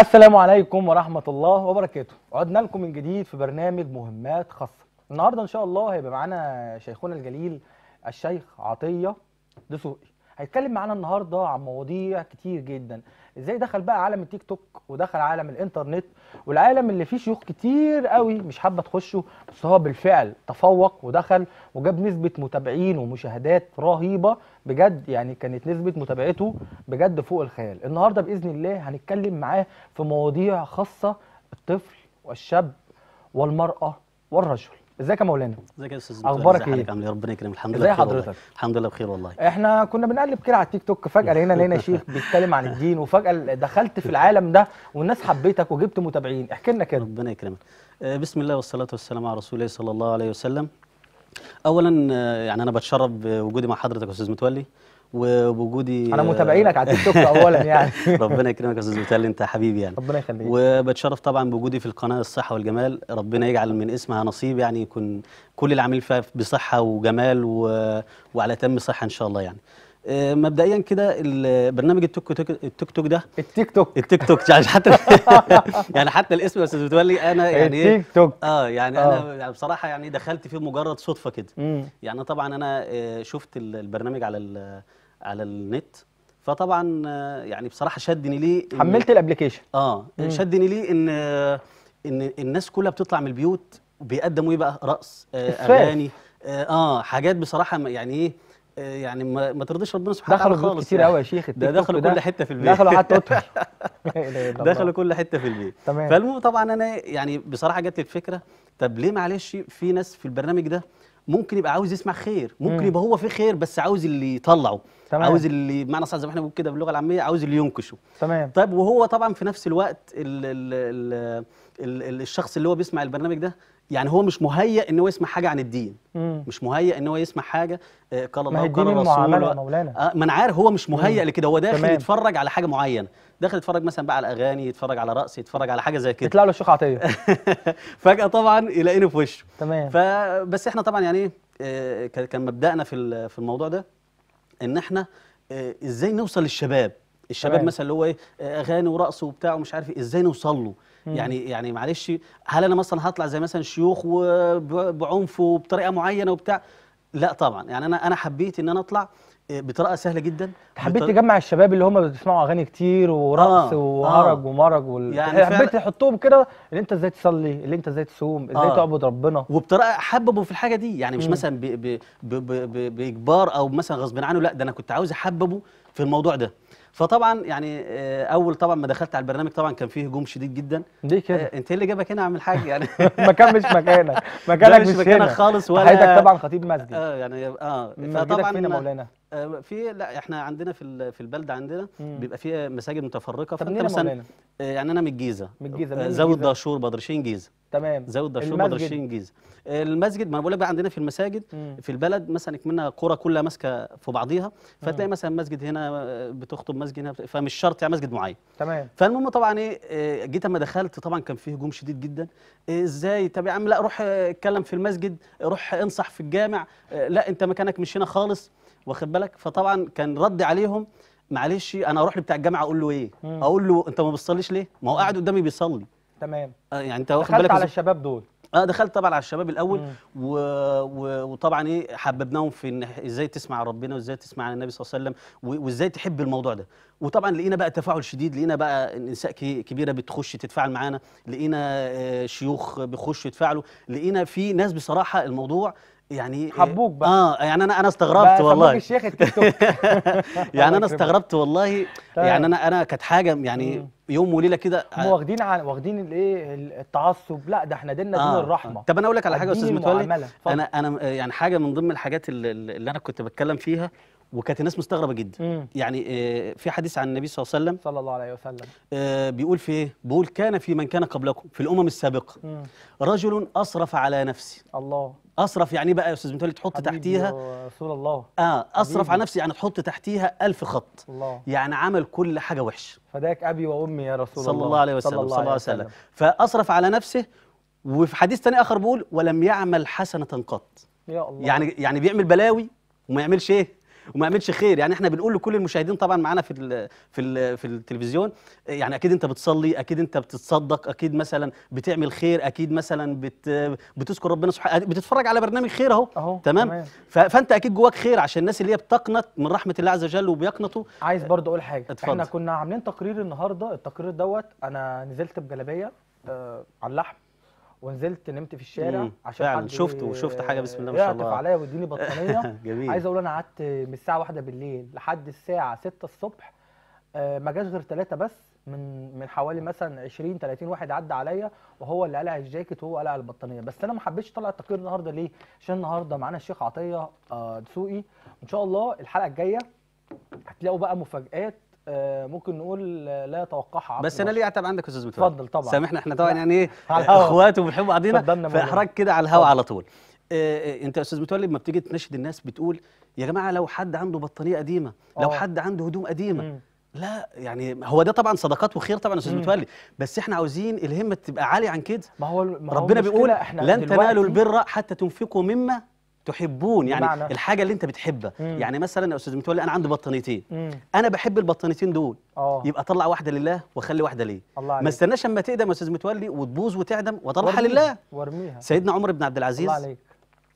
السلام عليكم ورحمة الله وبركاته عدنا لكم من جديد في برنامج مهمات خاصة النهاردة إن شاء الله هيبقى معانا شيخنا الجليل الشيخ عطية دسوقي هيتكلم معانا النهاردة عن مواضيع كتير جدا ازاي دخل بقى عالم التيك توك ودخل عالم الانترنت والعالم اللي فيه شيوخ كتير قوي مش حابة تخشه بس هو بالفعل تفوق ودخل وجاب نسبة متابعين ومشاهدات رهيبة بجد يعني كانت نسبه متابعته بجد فوق الخيال النهارده باذن الله هنتكلم معاه في مواضيع خاصه الطفل والشاب والمراه والرجل ازيك يا مولانا ازيك يا استاذ اخبارك ايه عامل ايه ربنا يكرمك الحمد لله ازي حضرتك الحمد لله بخير والله احنا كنا بنقلب كده على التيك توك فجاه لقينا لقينا شيخ بيتكلم عن الدين وفجاه دخلت في العالم ده والناس حبيتك وجبت متابعين احكي لنا كده ربنا يكرمك آه، بسم الله والصلاه والسلام على رسول الله صلى الله عليه وسلم اولا آه، يعني انا بتشرف بوجودي مع حضرتك استاذ متولي وبوجودي انا متابعينك على التيك توك اولا يعني ربنا يكرمك يا استاذ متولي انت حبيبي يعني ربنا يخليك وبتشرف طبعا بوجودي في القناه الصحه والجمال ربنا يجعل من اسمها نصيب يعني يكون كل العاملين فيها بصحه وجمال و... وعلى تم صحه ان شاء الله يعني آه، مبدئيا كده البرنامج التيك توك التيك توك ده التيك توك التيك توك يعني حتى يعني حتى الاسم بس بتولي انا إيه، يعني ايه التيك توك اه يعني انا انا آه. يعني بصراحه يعني دخلت فيه مجرد صدفه كده يعني طبعا انا آه، شفت البرنامج على على النت فطبعا يعني بصراحه شدني ليه حملت الابلكيشن اه شدني ليه ان ان الناس كلها بتطلع من البيوت بيقدموا ايه بقى رقص اغاني اه حاجات بصراحه يعني ايه يعني ما, ما ترضيش ربنا سبحانه وتعالى دخلوا كتير قوي يعني. يا شيخ ده دخلوا كل حته في البيت دخلوا حتى اوضتي دخلوا كل حته في البيت تمام فالمهم طبعا انا يعني بصراحه جت لي الفكره طب ليه معلش في ناس في البرنامج ده ممكن يبقى عاوز يسمع خير ممكن يبقى هو في خير بس عاوز اللي يطلعه تمام. عاوز اللي بمعنى صح زي ما احنا بنقول كده باللغه العاميه عاوز اللي ينكشه تمام طيب وهو طبعا في نفس الوقت الـ الـ الـ الـ الشخص اللي هو بيسمع البرنامج ده يعني هو مش مهيئ ان هو يسمع حاجه عن الدين مم. مش مهيئ ان هو يسمع حاجه آه، قال الله قال الرسول و... مولانا آه، ما انا عارف هو مش مهيئ لكده هو داخل تمام. يتفرج على حاجه معينه داخل يتفرج مثلا بقى على اغاني يتفرج على رقص يتفرج على حاجه زي كده يطلع له الشيخ عطيه فجاه طبعا يلاقيني في وشه تمام فبس احنا طبعا يعني ايه كان مبدانا في في الموضوع ده ان احنا آه، ازاي نوصل للشباب الشباب تمام. مثلا اللي هو ايه اغاني ورقص وبتاع ومش عارف إيه، ازاي نوصل له يعني يعني معلش هل انا مثلا هطلع زي مثلا شيوخ وبعنف وبطريقه معينه وبتاع لا طبعا يعني انا انا حبيت ان انا اطلع آه، بطريقه سهله جدا حبيت بطرق... تجمع الشباب اللي هم بيسمعوا اغاني كتير ورقص آه وهرج آه ومرج وال... يعني إيه، حبيت فعلا... تحطهم كده اللي انت ازاي تصلي اللي انت ازاي تصوم ازاي آه تعبد ربنا وبطريقه حببه في الحاجه دي يعني مش مثلا ب... ب... ب... باجبار او مثلا غصب عنه لا ده انا كنت عاوز احببه في الموضوع ده فطبعا يعني آه، اول طبعا ما دخلت على البرنامج طبعا كان فيه هجوم شديد جدا ليه كده آه، انت إيه اللي جابك هنا اعمل حاجه يعني مكان مش مكانك مكانك مش, مكانك خالص ولا حياتك طبعا خطيب مسجد اه يعني اه فطبعا فين مولانا آه، في لا احنا عندنا في في البلد عندنا مم. بيبقى فيها مساجد متفرقه فانت مثلا آه، يعني انا من الجيزه من الجيزه آه، زاويه داشور بدرشين إيه جيزه تمام زاويه داشور بدرشين إيه جيزه المسجد ما انا بقول لك بقى عندنا في المساجد مم. في البلد مثلا منها قرى كلها ماسكه في بعضيها فتلاقي مثلا مسجد هنا بتخطب مسجد هنا فمش شرط يعني مسجد معين تمام فالمهم طبعا ايه جيت اما دخلت طبعا كان فيه هجوم شديد جدا ازاي طب يا عم لا روح اتكلم في المسجد روح انصح في الجامع لا انت مكانك مش هنا خالص واخد بالك فطبعا كان رد عليهم معلش انا اروح لبتاع الجامعه اقول له ايه مم. اقول له انت ما بتصليش ليه ما هو قاعد قدامي بيصلي تمام آه، يعني انت واخد بالك على الشباب دول اه دخلت طبعا على الشباب الاول و... و... وطبعا ايه حببناهم في ان ازاي تسمع ربنا وازاي تسمع عن النبي صلى الله عليه وسلم و... وازاي تحب الموضوع ده وطبعا لقينا بقى تفاعل شديد لقينا بقى نساء كبيره بتخش تتفاعل معانا لقينا آه، شيوخ بيخشوا يتفاعلوا لقينا في ناس بصراحه الموضوع يعني آه، حبوك بقى اه يعني انا انا استغربت والله الشيخ التيك توك يعني انا استغربت والله طيب. يعني انا انا كانت حاجه يعني يوم وليله كده آه، واخدين واخدين الايه التعصب لا ده احنا ديننا دين آه. الرحمه طب انا اقول لك على حاجه يا استاذ متولي انا انا يعني حاجه من ضمن الحاجات اللي, انا كنت بتكلم فيها وكانت الناس مستغربه جدا مم. يعني في حديث عن النبي صلى الله عليه وسلم صلى الله عليه وسلم بيقول في ايه بيقول كان في من كان قبلكم في الامم السابقه مم. رجل اسرف على نفسه الله اصرف يعني ايه بقى يا استاذ متولي تحط تحتيها رسول الله اه اصرف على نفسي يعني تحط تحتيها ألف خط الله. يعني عمل كل حاجه وحش فداك ابي وامي يا رسول صلى الله, الله عليه وسلم صلى الله عليه وسلم, وسلم. فاصرف على نفسه وفي حديث تاني اخر بيقول ولم يعمل حسنه قط يا الله يعني يعني بيعمل بلاوي وما يعملش ايه وما عملش خير يعني احنا بنقول لكل المشاهدين طبعا معانا في الـ في الـ في التلفزيون يعني اكيد انت بتصلي اكيد انت بتتصدق اكيد مثلا بتعمل خير اكيد مثلا بت بتذكر ربنا سبحانه بتتفرج على برنامج خير اهو تمام, تمام. فانت اكيد جواك خير عشان الناس اللي هي بتقنط من رحمه الله عز وجل وبيقنطوا عايز برضه اقول حاجه اتفضل. احنا كنا عاملين تقرير النهارده التقرير دوت انا نزلت بجلابيه آه على اللحم ونزلت نمت في الشارع مم. عشان فعلا شفت وشفت حاجه بسم الله ما شاء الله عليا واديني بطانيه جميل عايز اقول انا قعدت من الساعه واحدة بالليل لحد الساعه 6 الصبح آه، ما جاش غير ثلاثه بس من من حوالي مثلا 20 30 واحد عدى عليا وهو اللي قلع الجاكيت وهو قلع البطانيه بس انا ما حبيتش اطلع التقرير النهارده ليه؟ عشان النهارده معانا الشيخ عطيه آه، دسوقي ان شاء الله الحلقه الجايه هتلاقوا بقى مفاجات آه، ممكن نقول لا يتوقعها عقل بس انا ليه اعتب عندك يا استاذ متولي اتفضل طبعا سامحنا احنا طبعا يعني ايه اخوات وبنحب بعضينا فاحراج كده على الهوا على طول إيه انت يا استاذ متولي لما بتيجي تناشد الناس بتقول يا جماعه لو حد عنده بطانيه قديمه لو آه. حد عنده هدوم قديمه مم. لا يعني هو ده طبعا صدقات وخير طبعا يا استاذ متولي بس احنا عاوزين الهمه تبقى عاليه عن كده ما هو ربنا بيقول لن تنالوا البر حتى تنفقوا مما تحبون يعني معنى. الحاجه اللي انت بتحبها مم. يعني مثلا يا استاذ متولي انا عندي بطانيتين مم. انا بحب البطانيتين دول أوه. يبقى اطلع واحده لله واخلي واحده ليه ما استناش اما تقدم يا استاذ متولي وتبوظ وتعدم واطلعها لله وارميها سيدنا عمر بن عبد العزيز الله عليك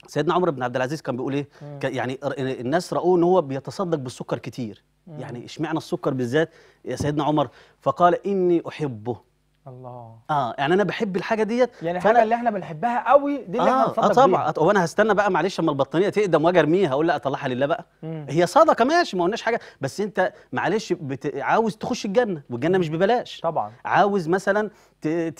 سيدنا عمر بن عبد العزيز كان بيقول ايه يعني الناس راوه ان هو بيتصدق بالسكر كتير مم. يعني اشمعنى السكر بالذات يا سيدنا عمر فقال اني احبه الله اه يعني انا بحب الحاجه ديت يعني الحاجه اللي احنا بنحبها قوي دي اللي آه احنا آه، بنفضل آه طبعا بيها. وانا هستنى بقى معلش اما البطانيه تقدم واجي ارميها اقول لا اطلعها لله بقى مم. هي صدقه ماشي ما قلناش حاجه بس انت معلش بت... عاوز تخش الجنه والجنه مم. مش ببلاش طبعا عاوز مثلا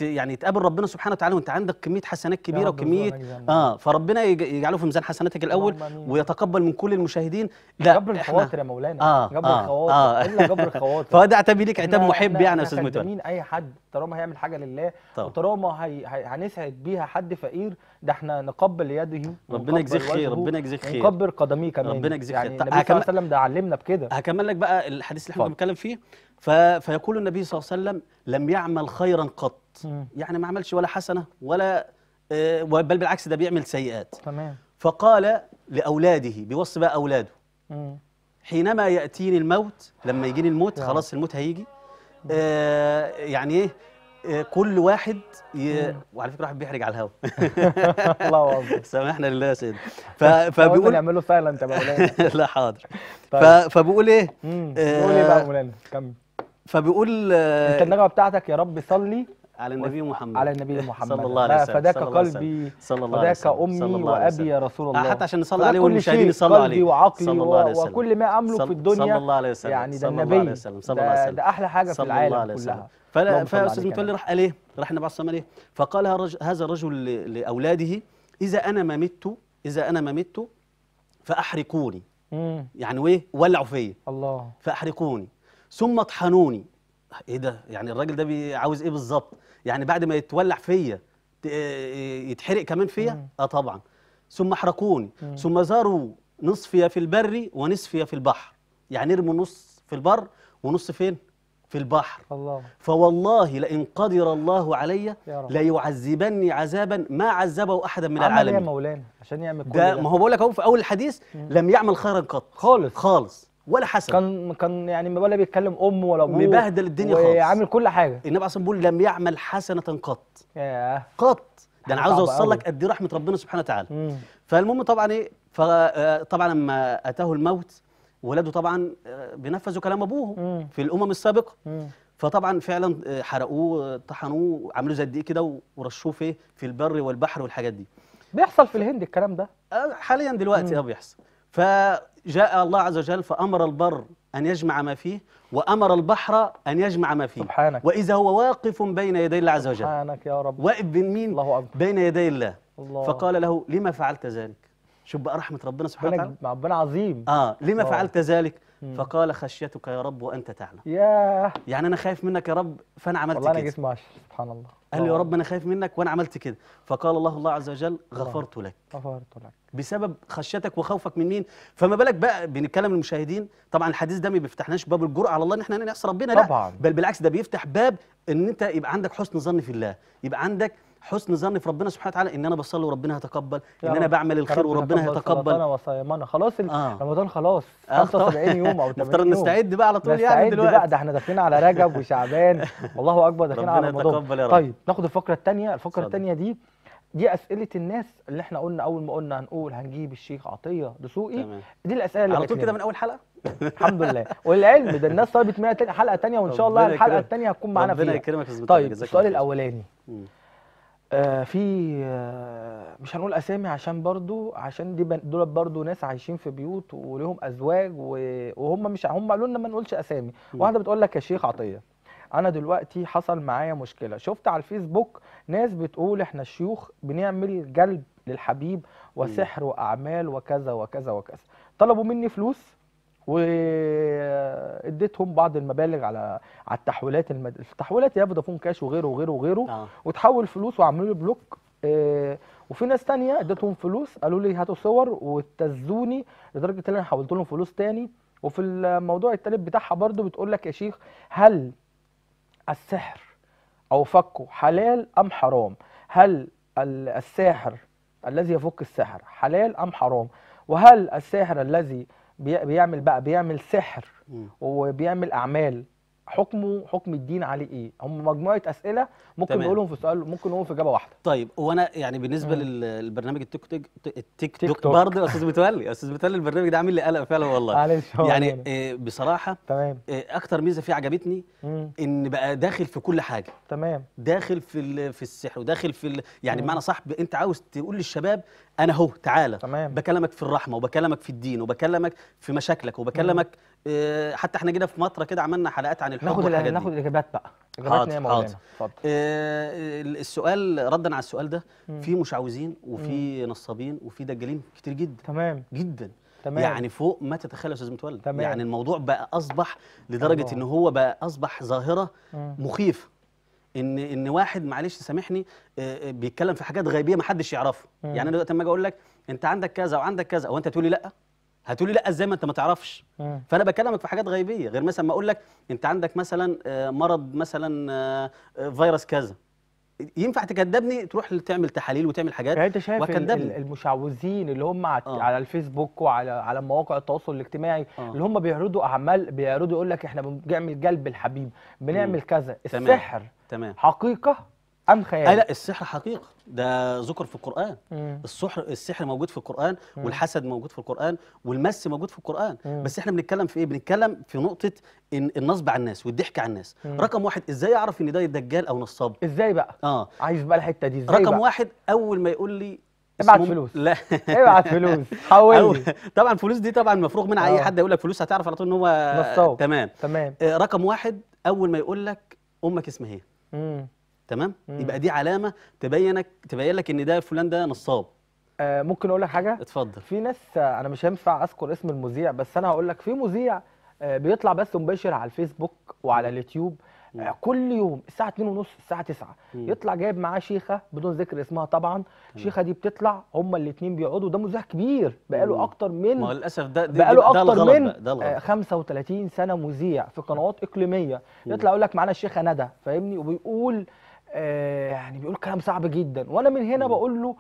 يعني تقابل ربنا سبحانه وتعالى وانت عندك كميه حسنات كبيره وكميه اه فربنا يجعله في ميزان حسناتك الاول ويتقبل من كل المشاهدين لا جبر الخواطر يا مولانا آه جبر آه الخواطر آه الا جبر الخواطر فده اعتبر ليك عتاب محب يعني يا استاذ متولي اي حد طالما هيعمل حاجه لله وطالما هنسعد بيها حد فقير ده احنا نقبل يده ربنا يجزيك خير ربنا يجزيك خير ونقبل قدميه كمان ربنا يجزيك يعني خير النبي صلى الله عليه وسلم ده علمنا بكده هكمل لك بقى الحديث اللي احنا بنتكلم فيه ف... فيقول النبي صلى الله عليه وسلم لم يعمل خيرا قط م. يعني ما عملش ولا حسنه ولا آه بل بالعكس ده بيعمل سيئات تمام فقال لاولاده بيوصي بقى اولاده م. حينما ياتيني الموت لما يجيني الموت خلاص الموت هيجي آه يعني ايه آه، كل واحد ي... وعلى فكره واحد بيحرج على الهوا الله اكبر سامحنا لله يا سيدي ف... فبيقول نعمله سايلنت يا مولانا لا حاضر طيب. ف... فبيقول ايه آه، بيقول ايه بقى مولانا كمل فبيقول انت آه، النغمه بتاعتك يا رب صلي على النبي محمد على النبي محمد صلى الله عليه وسلم فداك قلبي صلى الله عليه وسلم امي وابي يا رسول آه، الله حتى عشان نصلي عليه والمشاهدين يصلوا عليه قلبي وعقلي صلى الله عليه وسلم وكل ما املك في الدنيا صلى الله عليه وسلم يعني ده النبي صلى الله عليه وسلم ده احلى حاجه في العالم كلها فاستاذ متولي راح قال ايه؟ راح النبي عليه الصلاه فقال هذا الرجل لاولاده اذا انا ما مت اذا انا ما مت فاحرقوني يعني وايه ولعوا فيا الله فاحرقوني ثم اطحنوني ايه ده يعني الراجل ده عاوز ايه بالظبط يعني بعد ما يتولع فيا آه، يتحرق كمان فيا اه طبعا ثم احرقوني ثم زاروا نصفي في البر ونصفي في البحر يعني ارموا نص في البر ونص فين في البحر الله. فوالله لئن قدر الله علي ليعذبني عذابا ما عذبه احدا من العالمين عمل يا مولانا عشان يعمل كل ده, ده ما هو بقول لك اهو في اول الحديث لم يعمل خيرا قط خالص خالص ولا حسن كان كان يعني ولا بيتكلم امه ولا ابوه مبهدل الدنيا خالص وعامل كل حاجه النبي عليه بيقول لم يعمل حسنه قط ياه قط ده انا يعني عاوز اوصل لك قد ايه رحمه ربنا سبحانه وتعالى فالمهم طبعا ايه فطبعا آه، لما اتاه الموت ولاده طبعا آه، بينفذوا كلام ابوه مم. في الامم السابقه مم. فطبعا فعلا آه، حرقوه طحنوه عملوا زي الدقيق كده ورشوه في في البر والبحر والحاجات دي بيحصل في الهند الكلام ده حاليا دلوقتي اه بيحصل ف جاء الله عز وجل فأمر البر أن يجمع ما فيه وأمر البحر أن يجمع ما فيه سبحانك وإذا هو واقف بين يدي الله عز وجل سبحانك يا رب واقف بين مين؟ الله أكبر بين يدي الله, الله فقال له لما فعلت ذلك؟ شوف بقى رحمة ربنا سبحانه وتعالى ربنا عظيم آه لما أوه. فعلت ذلك؟ فقال خشيتك يا رب وأنت تعلم ياه يعني أنا خايف منك يا رب فأنا عملت كده والله أنا جسمي سبحان الله قال له يا آه. رب انا خايف منك وانا عملت كده فقال الله الله عز وجل غفرت لك غفرت لك بسبب خشيتك وخوفك من مين فما بالك بقى بنتكلم المشاهدين طبعا الحديث ده ما بيفتحناش باب الجرأه على الله ان احنا نعصي ربنا لا طبعا. بل بالعكس ده بيفتح باب ان انت يبقى عندك حسن ظن في الله يبقى عندك حسن ظني في ربنا سبحانه وتعالى ان انا بصلي وربنا هيتقبل ان انا بعمل الخير وربنا هيتقبل وصيامنا خلاص آه. رمضان خلاص 75 آه، يوم او 80 نفترض نستعد بقى على طول يعني دلوقتي بقى ده احنا داخلين على رجب وشعبان والله اكبر داخلين على رمضان طيب ناخد الفقره الثانيه الفقره الثانيه دي دي اسئله الناس اللي احنا قلنا اول ما قلنا هنقول هنجيب الشيخ عطيه دسوقي تمام. دي الاسئله اللي على طول كده من اول حلقه الحمد لله والعلم ده الناس طلبت منها حلقه ثانيه وان شاء الله الحلقه الثانيه هتكون معانا فيها ربنا يكرمك طيب السؤال الاولاني آه، في آه، مش هنقول اسامي عشان برضو عشان دي دول برضو ناس عايشين في بيوت ولهم ازواج وهم مش هم قالوا لنا ما نقولش اسامي واحده بتقول لك يا شيخ عطيه انا دلوقتي حصل معايا مشكله شفت على الفيسبوك ناس بتقول احنا الشيوخ بنعمل جلب للحبيب وسحر واعمال وكذا وكذا وكذا طلبوا مني فلوس واديتهم بعض المبالغ على على التحويلات المد... التحويلات يا فودافون كاش وغيره وغيره وغيره آه. وتحول فلوس وعملوا لي بلوك آه وفي ناس ثانيه اديتهم فلوس قالوا لي هاتوا صور وابتزوني لدرجه ان انا حولت لهم فلوس ثاني وفي الموضوع الثالث بتاعها برضو بتقول لك يا شيخ هل السحر او فكه حلال ام حرام هل الساحر الذي يفك السحر حلال ام حرام وهل الساحر الذي بيعمل بقى بيعمل سحر وبيعمل اعمال حكمه حكم الدين عليه ايه هم مجموعه اسئله ممكن نقولهم في سؤال ممكن نقولهم في اجابه واحده طيب وانا يعني بالنسبه مم. للبرنامج التيك توك التيك توك, توك. برضه يا استاذ متولي يا استاذ متولي البرنامج ده عامل لي قلق فعلا والله يعني إيه بصراحه تمام إيه اكتر ميزه فيه عجبتني مم. ان بقى داخل في كل حاجه تمام داخل في في السحر وداخل في يعني بمعنى صح انت عاوز تقول للشباب انا اهو تعالى تمام. بكلمك في الرحمه وبكلمك في الدين وبكلمك في مشاكلك وبكلمك إيه حتى احنا جينا في مطره كده عملنا حلقات عن الحب ناخد والحاجات ناخد الاجابات بقى اجاباتنا يا مولانا اتفضل آه السؤال ردا على السؤال ده في مشعوذين وفي نصابين وفي دجالين كتير جدا تمام جدا تمام. يعني فوق ما تتخيل يا استاذ متولي يعني الموضوع بقى اصبح لدرجه ان هو بقى اصبح ظاهره مخيفه ان ان واحد معلش سامحني آه، آه، بيتكلم في حاجات غيبيه ما حدش يعرفها يعني انا دلوقتي لما اجي اقول لك انت عندك كذا وعندك كذا وانت تقول لي لا هتقولي لا ازاي ما انت ما تعرفش فانا بكلمك في حاجات غيبيه غير مثلا ما اقول لك انت عندك مثلا آه، مرض مثلا فيروس كذا ينفع تكدبني تروح تعمل تحاليل وتعمل حاجات يعني انت شايف وكدبني. اللي هم آه. على الفيسبوك وعلى على مواقع التواصل الاجتماعي آه. اللي هم بيعرضوا اعمال بيعرضوا يقول لك احنا بنعمل جلب الحبيب بنعمل كذا السحر تمام. حقيقه ام خيال آه لا السحر حقيقه ده ذكر في القران السحر السحر موجود في القران والحسد موجود في القران والمس موجود في القران مم. بس احنا بنتكلم في ايه بنتكلم في نقطه إن النصب على الناس والضحك على الناس مم. رقم واحد ازاي اعرف ان ده دجال او نصاب ازاي بقى اه عايز بقى الحته دي ازاي رقم بقى؟ واحد اول ما يقول لي ابعت فلوس لا ابعت فلوس حول طبعا الفلوس دي طبعا مفروغ منها اي آه. حد يقول لك فلوس هتعرف على طول ان هو نصاب تمام تمام آه رقم واحد اول ما يقول لك امك اسمها ايه تمام مم. يبقى دي علامه تبينك تبين لك ان ده فلان ده نصاب آه ممكن اقول لك حاجه اتفضل في ناس انا مش هينفع اذكر اسم المذيع بس انا هقول لك في مذيع آه بيطلع بث مباشر على الفيسبوك وعلى اليوتيوب آه، مم. كل يوم الساعه 2:30 الساعه 9 مم. يطلع جايب معاه شيخه بدون ذكر اسمها طبعا الشيخه دي بتطلع هما الاثنين بيقعدوا ده مذيع كبير بقاله اكتر من ما للاسف ده ده بقاله اكتر من ده آه 35 سنه مذيع في قنوات اقليميه يطلع يقول لك معانا الشيخه ندى فاهمني وبيقول آه، يعني بيقول كلام صعب جدا وانا من هنا بقول له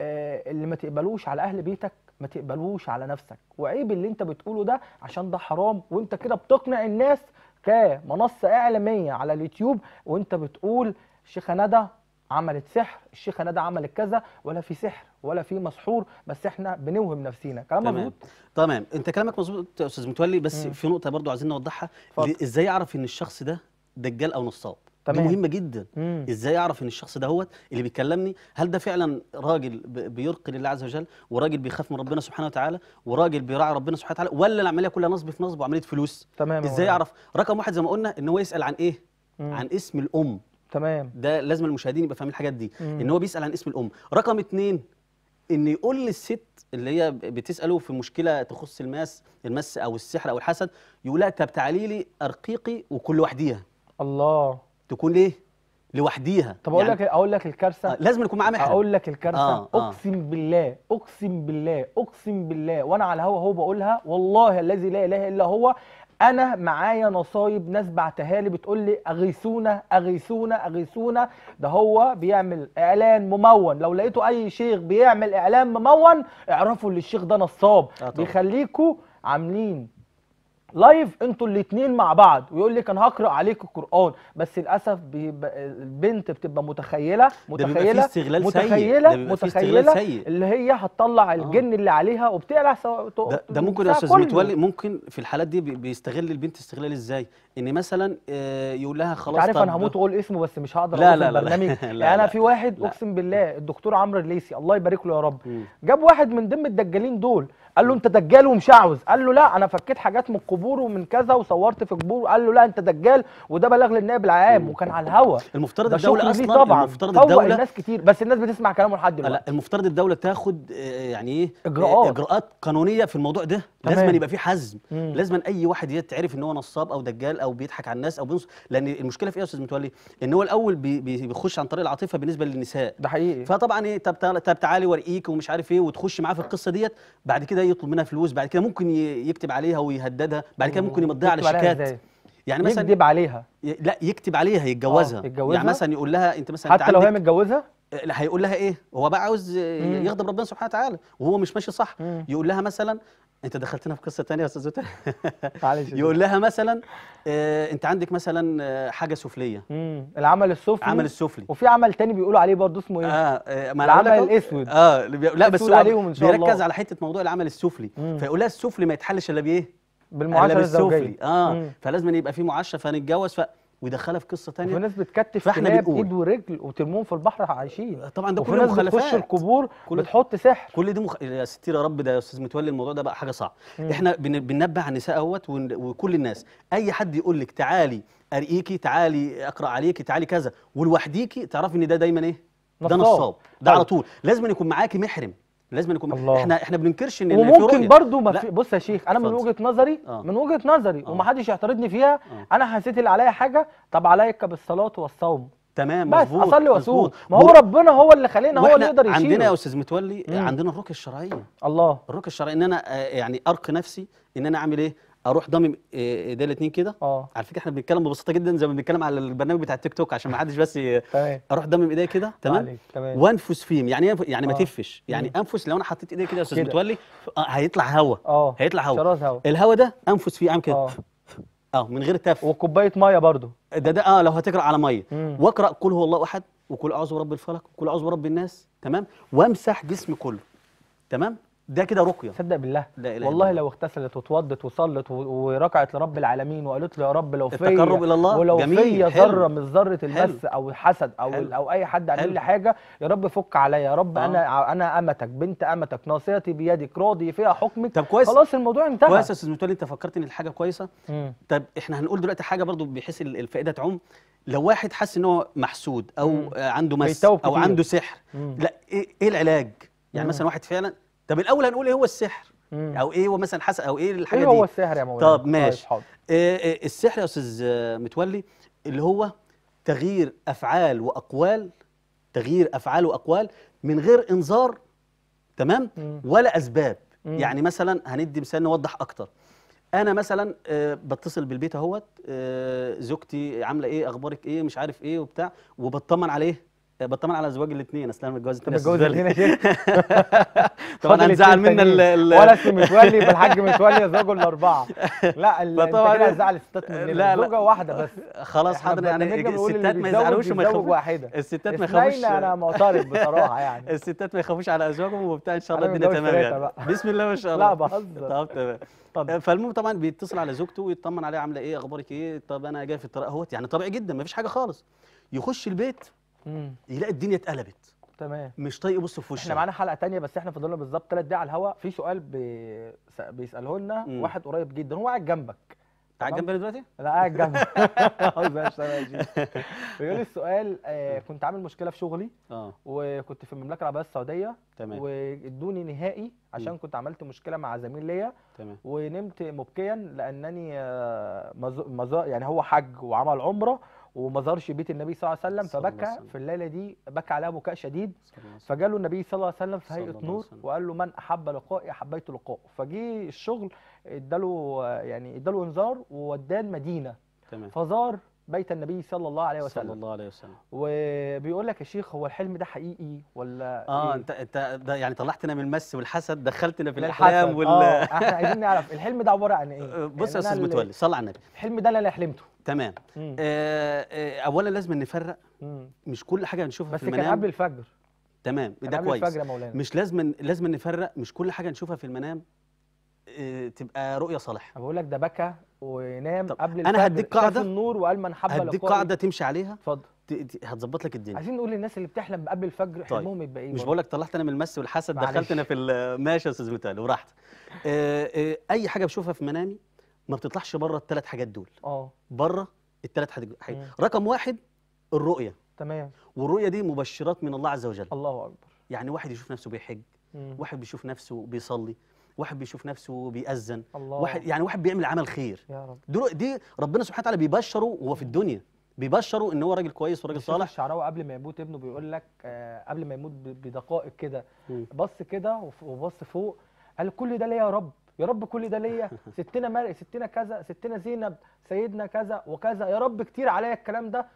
آه، اللي ما تقبلوش على اهل بيتك ما تقبلوش على نفسك وعيب اللي انت بتقوله ده عشان ده حرام وانت كده بتقنع الناس كمنصه اعلاميه على اليوتيوب وانت بتقول الشيخه ندى عملت سحر الشيخه ندى عملت كذا ولا في سحر ولا في مسحور بس احنا بنوهم نفسينا كلام مظبوط تمام انت كلامك مظبوط يا استاذ متولي بس مم. في نقطه برضو عايزين نوضحها ازاي اعرف ان الشخص ده دجال او نصاب تمام. دي مهمه جدا مم. ازاي اعرف ان الشخص ده هو اللي بيكلمني هل ده فعلا راجل بيرقي لله عز وجل وراجل بيخاف من ربنا سبحانه وتعالى وراجل بيراعي ربنا سبحانه وتعالى ولا العمليه كلها نصب في نصب وعمليه فلوس تمام ازاي اعرف رقم واحد زي ما قلنا ان هو يسال عن ايه مم. عن اسم الام تمام ده لازم المشاهدين يبقى فاهمين الحاجات دي مم. ان هو بيسال عن اسم الام رقم اتنين ان يقول للست اللي هي بتساله في مشكله تخص الماس المس او السحر او الحسد يقول لها طب تعالي لي ارقيقي وكل وحديها الله تكون ليه لوحديها طب اقول يعني لك اقول لك الكارثه آه لازم يكون معاه محرم اقول لك الكارثه آه آه اقسم بالله اقسم بالله اقسم بالله وانا على الهوا اهو بقولها والله الذي لا اله الا هو انا معايا نصايب ناس بعتها لي بتقول لي اغيثونا اغيثونا اغيثونا ده هو بيعمل اعلان ممون لو لقيتوا اي شيخ بيعمل اعلان ممون اعرفوا ان الشيخ ده نصاب آه بيخليكوا عاملين لايف انتوا الاثنين مع بعض ويقول لك انا هقرا عليك القران بس للاسف البنت بتبقى متخيله متخيله استغلال متخيله سيء. متخيله سيء. اللي هي هتطلع آه. الجن آه. اللي عليها وبتقلع سو... ده, ده ممكن يا استاذ متولي ممكن في الحالات دي بيستغل البنت استغلال ازاي ان مثلا آه، يقول لها خلاص عارف انا هموت واقول اسمه بس مش هقدر اقول لا لا, لا, لا, يعني لا انا في واحد اقسم بالله الدكتور عمرو الليسي الله يبارك له يا رب جاب واحد من ضمن الدجالين دول قال له انت دجال ومشعوذ قال له لا انا فكيت حاجات من القبور ومن كذا وصورت في قبور قال له لا انت دجال وده بلاغ للنائب العام وكان على الهوا المفترض الدوله اصلا طبعا المفترض الدوله الناس كتير بس الناس بتسمع كلامه لحد دلوقتي لا المفترض الدوله تاخد آه، يعني ايه آه، اجراءات اجراءات قانونيه في الموضوع ده لازم يبقى في حزم لازم اي واحد يتعرف ان هو نصاب او دجال او بيضحك على الناس او بينص لان المشكله في ايه يا استاذ متولي ان هو الاول بي بيخش عن طريق العاطفه بالنسبه للنساء ده حقيقي فطبعا ايه طب تعالي ورقيك ومش عارف ايه وتخش معاه في القصه ديت بعد كده يطلب منها فلوس بعد كده ممكن يكتب عليها ويهددها بعد كده ممكن يمضيها على شيكات يعني مثلا يكذب عليها لا يكتب عليها آه، يتجوزها يعني مثلا يقول لها انت مثلا حتى لو هي متجوزها آه، هيقول لها ايه هو بقى عاوز يغضب ربنا سبحانه وتعالى وهو مش ماشي صح مم. يقول لها مثلا انت دخلتنا في قصه ثانيه يا استاذ يقول لها مثلا آه انت عندك مثلا آه، حاجه سفليه امم العمل السفلي عمل السفلي وفي عمل تاني بيقولوا عليه برضه اسمه ايه اه, آه العمل الاسود اه لا بس هو بيركز على حته موضوع العمل السفلي فيقول لها السفلي ما يتحلش الا بايه بالمعاشره الزوجيه اه مم. فلازم يبقى في معاشره فنتجوز ف... ويدخلها في قصه ثانيه وفي ناس بتكتف كلاب ايد ورجل وترموهم في البحر عايشين طبعا ده كله مخالفات بتخش القبور كل بتحط سحر كل دي مخ... يا ستير يا رب ده يا استاذ متولي الموضوع ده بقى حاجه صعبه احنا بن... بننبه على النساء اهوت ون... وكل الناس اي حد يقول لك تعالي ارقيكي تعالي اقرا عليكي تعالي كذا ولوحديكي تعرفي ان ده دايما ايه ده نصاب ده على طيب. طول لازم يكون معاكي محرم لازم نكون الله. احنا احنا بننكرش ان وممكن برضو ما في بص يا شيخ انا فضل. من وجهه نظري آه. من وجهه نظري آه. ومحدش يعترضني فيها آه. انا حسيت اللي عليا حاجه طب عليك بالصلاه والصوم تمام بس مظبوط اصلي واصوم ما هو ربنا هو اللي خلينا هو اللي يقدر يشيله عندنا يا استاذ متولي مم. عندنا الرقيه الشرعيه الله الرقيه الشرعيه ان انا آه، يعني ارقي نفسي ان انا اعمل ايه اروح ضامم آه، آه، ده الاثنين كده اه على فكره احنا بنتكلم ببساطه جدا زي ما بنتكلم على البرنامج بتاع التيك توك عشان ما حدش بس اروح ضامم ايديا كده تمام وانفس فيهم يعني إيه؟ يعني ما اه. تفش يعني انفس لو انا حطيت ايديا كده يا استاذ متولي هيطلع هواء اه هيطلع هواء الهواء ده انفس فيه اعمل كده اه من غير تف وكوبايه ميه برضو ده ده اه لو هتقرا على ميه واقرا قل هو الله احد وقل اعوذ برب الفلق وقل اعوذ برب الناس تمام وامسح جسمي كله تمام ده كده رقيه صدق بالله لا إله والله إلا لو اغتسلت وتوضت وصلت وركعت لرب العالمين وقالت له يا رب لو في التقرب الى الله ولو فيا ذره من ذره المس او الحسد او او اي حد عامل لي حاجه يا رب فك عليا يا رب آه. انا انا امتك بنت امتك ناصيتي بيدك راضي فيها حكمك طب كويس خلاص الموضوع انتهى كويس يا استاذ متولي انت ان الحاجه كويسه مم. طب احنا هنقول دلوقتي حاجه برضو بحيث الفائده تعم لو واحد حس ان هو محسود او مم. عنده مس او عنده سحر مم. لا إيه-, ايه العلاج يعني مم. مثلا واحد فعلا طب الاول هنقول ايه هو السحر مم. او ايه هو مثلا حسن او ايه الحاجه إيه دي ايه هو السحر يا مولانا طب طيب، ماشي إيه إيه السحر يا استاذ متولي اللي هو تغيير افعال واقوال تغيير افعال واقوال من غير انذار تمام مم. ولا اسباب مم. يعني مثلا هندي مثال نوضح اكتر انا مثلا أه بتصل بالبيت اهوت أه زوجتي عامله ايه اخبارك ايه مش عارف ايه وبتاع وبطمن عليه بطمن على زواج الاثنين اصل انا متجوز انت متجوز الاثنين يا طبعا هنزعل منا ال ال ولا اسمي متولي بالحاج متولي زوجه الاربعه لا طبعا زعل الستات مننا لا زوجه واحده بس خلاص حاضر يعني الستات ما يزعلوش وما يخافوش واحده الستات ما يخافوش انا معترض بصراحه يعني الستات ما يخافوش على ازواجهم وبتاع ان شاء الله الدنيا تمام يعني بسم الله ما شاء الله لا بهزر طب تمام اتفضل آه، فالمهم طبعا بيتصل على زوجته ويطمن عليها عامله ايه اخبارك ايه طب انا جاي في الطريق اهوت يعني طبيعي جدا ما فيش حاجه خالص يخش البيت مم. يلاقي الدنيا اتقلبت تمام مش طايق يبص في وشه احنا معانا حلقه ثانيه بس احنا فضلنا بالظبط ثلاث دقايق على الهواء في سؤال بي... بيساله لنا مم. واحد قريب جدا هو قاعد جنبك انت قاعد جنبي دلوقتي؟ لا قاعد جنبي بيقول السؤال آه كنت عامل مشكله في شغلي اه وكنت في المملكه العربيه السعوديه تمام وادوني نهائي عشان كنت عملت مشكله مع زميل ليا تمام ونمت مبكيا لانني آه مز... مز... يعني هو حج وعمل عمره زارش بيت النبي صلى الله عليه وسلم فبكى في الليله دي بكى عليها بكاء شديد فجاله النبي صلى الله عليه وسلم في هيئه نور وقال له من احب لقائي احبيت لقائه فجه الشغل اداله يعني اداله انذار ووداه المدينه تمام فزار بيت النبي صلى الله عليه وسلم صلى الله عليه وسلم وبيقول لك يا شيخ هو الحلم ده حقيقي ولا اه إيه؟ انت انت ده يعني طلعتنا من المس والحسد دخلتنا في الاحلام وال آه احنا عايزين نعرف الحلم ده عباره عن ايه آه، بص يعني يا استاذ متولي صلى على النبي الحلم ده اللي انا حلمته تمام آه،, آه اولا لازم نفرق مم. مش كل حاجه بنشوفها في المنام بس كان قبل الفجر تمام ده قبل كويس الفجر يا مولانا مش لازم لازم نفرق مش كل حاجه نشوفها في المنام آه، تبقى رؤيه صالحه بقول لك ده بكى ونام قبل انا هديك قاعده النور وقال من حب هديك قاعده تمشي عليها اتفضل هتظبط لك الدنيا عايزين نقول للناس اللي بتحلم قبل الفجر طيب. حلمهم يبقى ايه مش بقول لك طلعت انا من المس والحسد دخلتنا في ماشي يا استاذ متال وراحت آه، آه، اي حاجه بشوفها في منامي ما بتطلعش بره الثلاث حاجات دول اه بره الثلاث حاجات مم. رقم واحد الرؤيه تمام والرؤيه دي مبشرات من الله عز وجل الله اكبر يعني واحد يشوف نفسه بيحج مم. واحد بيشوف نفسه بيصلي واحد بيشوف نفسه بيأذن واحد يعني واحد بيعمل عمل خير يا رب دول دي ربنا سبحانه وتعالى بيبشره وهو في الدنيا بيبشروا ان هو راجل كويس وراجل صالح الشعراوي قبل ما يموت ابنه بيقول لك آه قبل ما يموت بدقائق كده بص كده وبص فوق قال كل ده ليا يا رب يا رب كل ده ليا ستنا مرق ستنا كذا ستنا زينب سيدنا كذا وكذا يا رب كتير عليا الكلام ده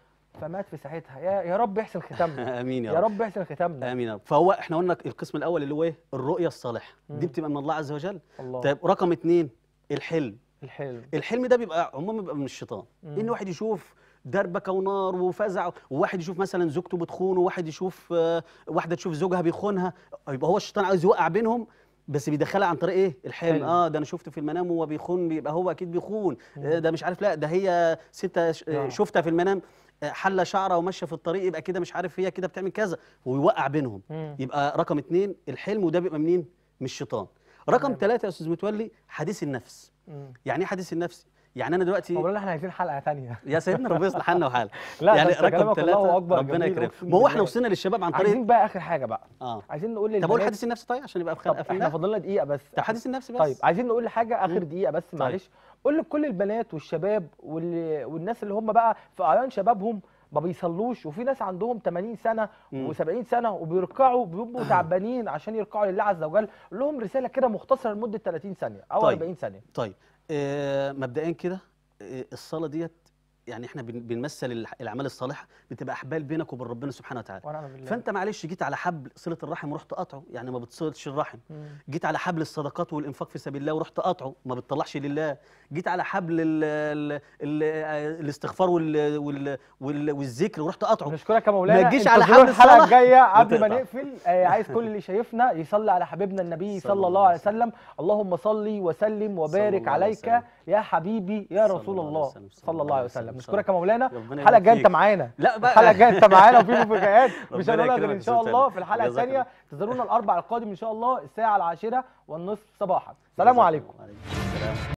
فمات في ساعتها يا يا رب يحسن ختامنا امين يا رب يا رب يحسن ختامنا امين يا رب فهو احنا قلنا القسم الاول اللي هو ايه الرؤيه الصالحه دي بتبقى من الله عز وجل الله. طيب رقم اثنين الحلم الحلم الحلم ده بيبقى عموما بيبقى من الشيطان مم. ان واحد يشوف دربكه ونار وفزع وواحد يشوف مثلا زوجته بتخونه وواحد يشوف آه، واحده تشوف زوجها بيخونها يبقى هو الشيطان عايز يوقع بينهم بس بيدخلها عن طريق ايه الحلم حلم. أيوة. اه ده انا شفته في المنام وهو بيخون بيبقى هو اكيد بيخون آه ده مش عارف لا ده هي ستة آه، آه. شفتها في المنام آه، حل شعرة وماشية في الطريق يبقى كده مش عارف هي كده بتعمل كذا ويوقع بينهم مم. يبقى رقم اتنين الحلم وده بيبقى منين من الشيطان رقم ثلاثة يا استاذ متولي حديث النفس مم. يعني ايه حديث النفس يعني انا دلوقتي هو احنا عايزين حلقه ثانيه يا سيدنا ربنا يصلح حالنا وحالك لا يعني رقم ثلاثة ربنا يكرم ما هو احنا وصلنا للشباب عن طريق عايزين بقى اخر حاجه بقى اه عايزين نقول للبنات طب قول حديث النفس طيب عشان يبقى في خلق احنا فاضل لنا دقيقه بس طب حديث النفس بس طيب عايزين نقول حاجه اخر دقيقه بس طيب. معلش قول لكل البنات والشباب والناس اللي هم بقى في اعيان شبابهم ما بيصلوش وفي ناس عندهم 80 سنه و70 سنه وبيركعوا بيبقوا تعبانين عشان يركعوا لله عز وجل قول لهم رساله كده مختصره لمده 30 ثانيه او طيب. 40 ثانيه طيب آه، مبدئيا كده آه، الصاله ديت يعني احنا بنمثل الاعمال الصالحه بتبقى احبال بينك وبين ربنا سبحانه وتعالى بالله. فانت معلش جيت على حبل صله الرحم ورحت قاطعه يعني ما بتصلش الرحم جيت على حبل الصدقات والانفاق في سبيل الله ورحت قاطعه ما بتطلعش لله جيت على حبل الـ الـ الـ الاستغفار والـ والـ والـ والذكر ورحت قاطعه نشكرك يا مولانا ما تجيش على حبل الحلقه الجايه قبل ما نقفل آه عايز كل اللي شايفنا يصلي على حبيبنا النبي صلى, صلى الله عليه وسلم اللهم صلي وسلم وبارك عليك يا حبيبي يا رسول الله صلى الله عليه وسلم بنشكرك يا مولانا الحلقه الجايه انت معانا لا بقى الحلقه الجايه انت معانا وفي مفاجآت مش هنقولها غير ان شاء الله في الحلقه الثانيه انتظرونا الاربع القادم ان شاء الله الساعه العاشره والنصف صباحا سلام عليكم